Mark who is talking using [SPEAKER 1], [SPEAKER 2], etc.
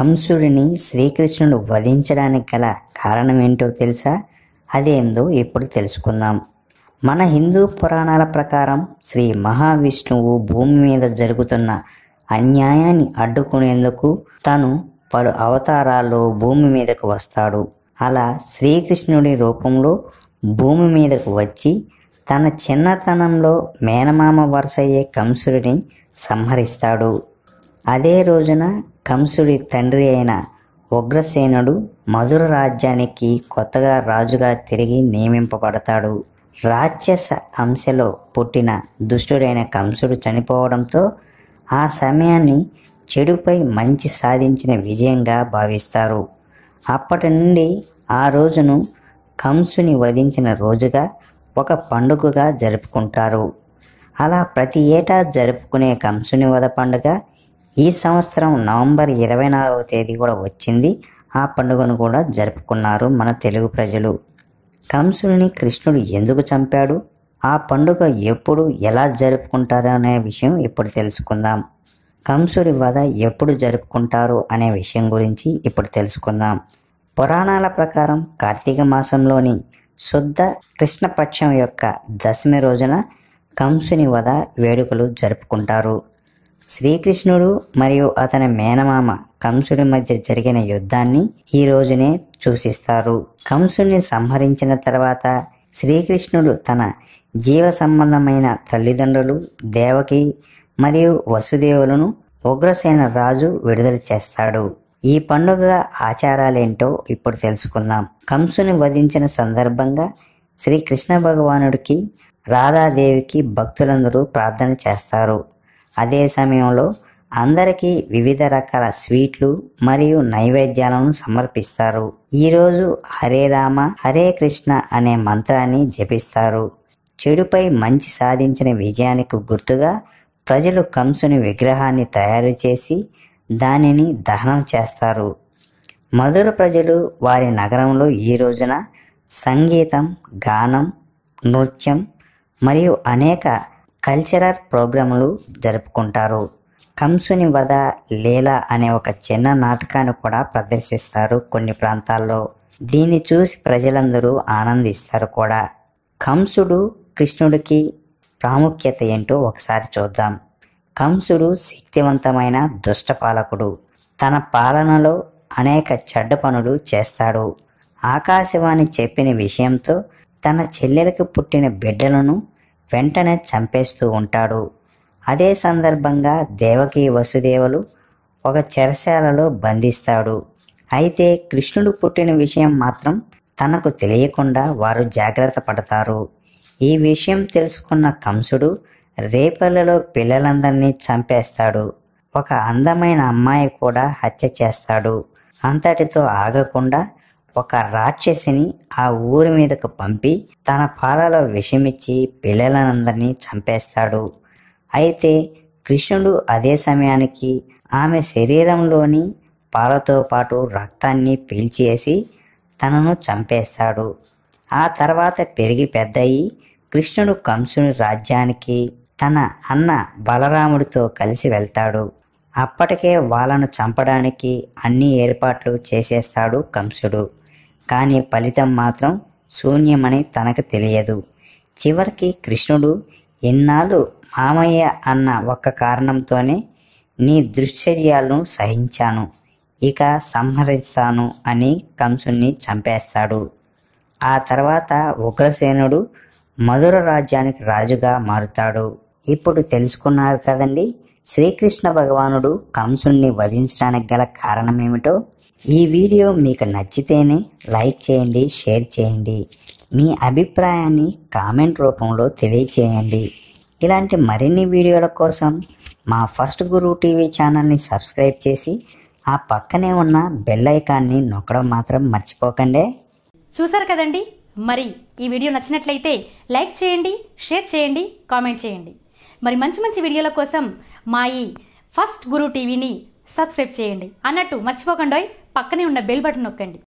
[SPEAKER 1] కంసుడిని శ్రీకృష్ణుడు వధించడానికి గల కారణం ఏంటో తెలుసా అదేందో ఇప్పుడు తెలుసుకుందాం మన హిందూ పురాణాల ప్రకారం శ్రీ మహావిష్ణువు భూమి మీద జరుగుతున్న అన్యాయాన్ని అడ్డుకునేందుకు తను పలు అవతారాల్లో భూమి మీదకు వస్తాడు అలా శ్రీకృష్ణుడి రూపంలో భూమి మీదకు వచ్చి తన చిన్నతనంలో మేనమామ వరుసయ్యే కంసుడిని సంహరిస్తాడు అదే రోజున కంసుడి తండ్రి అయిన ఉగ్రసేనుడు మధుర రాజ్యానికి కొత్తగా రాజుగా తిరిగి నియమింపబడతాడు రాక్షస అంశలో పుట్టిన దుష్టుడైన కంసుడు చనిపోవడంతో ఆ సమయాన్ని చెడుపై మంచి సాధించిన విజయంగా భావిస్తారు అప్పటి నుండి ఆ రోజును కంసుని వధించిన రోజుగా ఒక పండుగగా జరుపుకుంటారు అలా ప్రతి ఏటా జరుపుకునే కంసుని వధ పండుగ ఈ సంవత్సరం నవంబర్ ఇరవై నాలుగవ తేదీ కూడా వచ్చింది ఆ పండుగను కూడా జరుపుకున్నారు మన తెలుగు ప్రజలు కంసుని కృష్ణుడు ఎందుకు చంపాడు ఆ పండుగ ఎప్పుడు ఎలా జరుపుకుంటారు అనే విషయం ఇప్పుడు తెలుసుకుందాం కంసుడి వధ ఎప్పుడు జరుపుకుంటారు అనే విషయం గురించి ఇప్పుడు తెలుసుకుందాం పురాణాల ప్రకారం కార్తీక మాసంలోని శుద్ధ కృష్ణపక్షం యొక్క దశమి రోజున కంసుని వధ వేడుకలు జరుపుకుంటారు శ్రీకృష్ణుడు మరియు అతని మేనమామ కంసుడి మధ్య జరిగిన యుద్ధాన్ని ఈ రోజునే చూసిస్తారు కంసుని సంహరించిన తర్వాత శ్రీకృష్ణుడు తన జీవ సంబంధమైన తల్లిదండ్రులు దేవకి మరియు వసుదేవులను ఉగ్రసేన రాజు విడుదల చేస్తాడు ఈ పండుగ ఆచారాలేంటో ఇప్పుడు తెలుసుకుందాం కంసుని వధించిన సందర్భంగా శ్రీకృష్ణ భగవానుడికి రాధాదేవికి భక్తులందరూ ప్రార్థన చేస్తారు అదే సమయంలో అందరికీ వివిధ రకాల స్వీట్లు మరియు నైవేద్యాలను సమర్పిస్తారు ఈరోజు హరే రామ హరే కృష్ణ అనే మంత్రాన్ని జపిస్తారు చెడుపై మంచి సాధించిన విజయానికి గుర్తుగా ప్రజలు కంసుని విగ్రహాన్ని తయారు చేసి దానిని దహనం చేస్తారు మధుర ప్రజలు వారి నగరంలో ఈ రోజున సంగీతం గానం నృత్యం మరియు అనేక కల్చరల్ ప్రోగ్రాములు జరుపుకుంటారు కంసుని వధ లీల అనే ఒక చిన్న నాటకాన్ని కూడా ప్రదర్శిస్తారు కొన్ని ప్రాంతాల్లో దీన్ని చూసి ప్రజలందరూ ఆనందిస్తారు కూడా కంసుడు కృష్ణుడికి ప్రాముఖ్యత ఏంటో ఒకసారి చూద్దాం కంసుడు శక్తివంతమైన దుష్టపాలకుడు తన పాలనలో అనేక చెడ్డ పనులు చేస్తాడు ఆకాశవాణి చెప్పిన విషయంతో తన చెల్లెలకు పుట్టిన బిడ్డలను వెంటనే చంపేస్తూ ఉంటాడు అదే సందర్భంగా దేవకి వసుదేవులు ఒక చెరశాలలో బంధిస్తాడు అయితే కృష్ణుడు పుట్టిన విషయం మాత్రం తనకు తెలియకుండా వారు జాగ్రత్త పడతారు ఈ విషయం తెలుసుకున్న కంసుడు రేపల్లలో పిల్లలందరినీ చంపేస్తాడు ఒక అందమైన అమ్మాయి కూడా హత్య చేస్తాడు అంతటితో ఆగకుండా ఒక రాక్షసిని ఆ ఊరి మీదకు పంపి తన పాలలో విషమిచ్చి పిల్లలందరినీ చంపేస్తాడు అయితే కృష్ణుడు అదే సమయానికి ఆమె శరీరంలోని పాలతో పాటు రక్తాన్ని పీల్చేసి తనను చంపేస్తాడు ఆ తర్వాత పెరిగి పెద్దయి కృష్ణుడు కంసుని రాజ్యానికి తన అన్న బలరాముడితో కలిసి వెళ్తాడు అప్పటికే వాళ్ళను చంపడానికి అన్ని ఏర్పాట్లు చేసేస్తాడు కంసుడు కానీ ఫలితం మాత్రం శూన్యమని తనకు తెలియదు చివరికి కృష్ణుడు ఎన్నాళ్ళు మామయ్య అన్న ఒక్క కారణంతోనే నీ దుశ్చర్యాలను సహించాను ఇక సంహరిస్తాను అని కంసుణ్ణి చంపేస్తాడు ఆ తర్వాత ఉగ్రసేనుడు మధుర రాజ్యానికి రాజుగా మారుతాడు ఇప్పుడు తెలుసుకున్నారు కదండి శ్రీకృష్ణ భగవానుడు కంసుణ్ణి వధించడానికి గల కారణమేమిటో ఈ వీడియో మీకు నచ్చితేనే లైక్ చేయండి షేర్ చేయండి మీ అభిప్రాయాన్ని కామెంట్ రూపంలో తెలియచేయండి ఇలాంటి మరిన్ని వీడియోల కోసం మా ఫస్ట్ గురు టీవీ ఛానల్ని సబ్స్క్రైబ్ చేసి ఆ పక్కనే ఉన్న బెల్ ఐకాన్ని నొక్కడం మాత్రం మర్చిపోకండి చూసారు కదండి మరి ఈ వీడియో నచ్చినట్లయితే లైక్ చేయండి షేర్ చేయండి కామెంట్ చేయండి మరి మంచి మంచి వీడియోల కోసం మా ఈ ఫస్ట్ గురు టీవీని సబ్స్క్రైబ్ చేయండి అన్నట్టు మర్చిపోకండి పక్కనే ఉన్న బెల్ బటన్ నొక్కండి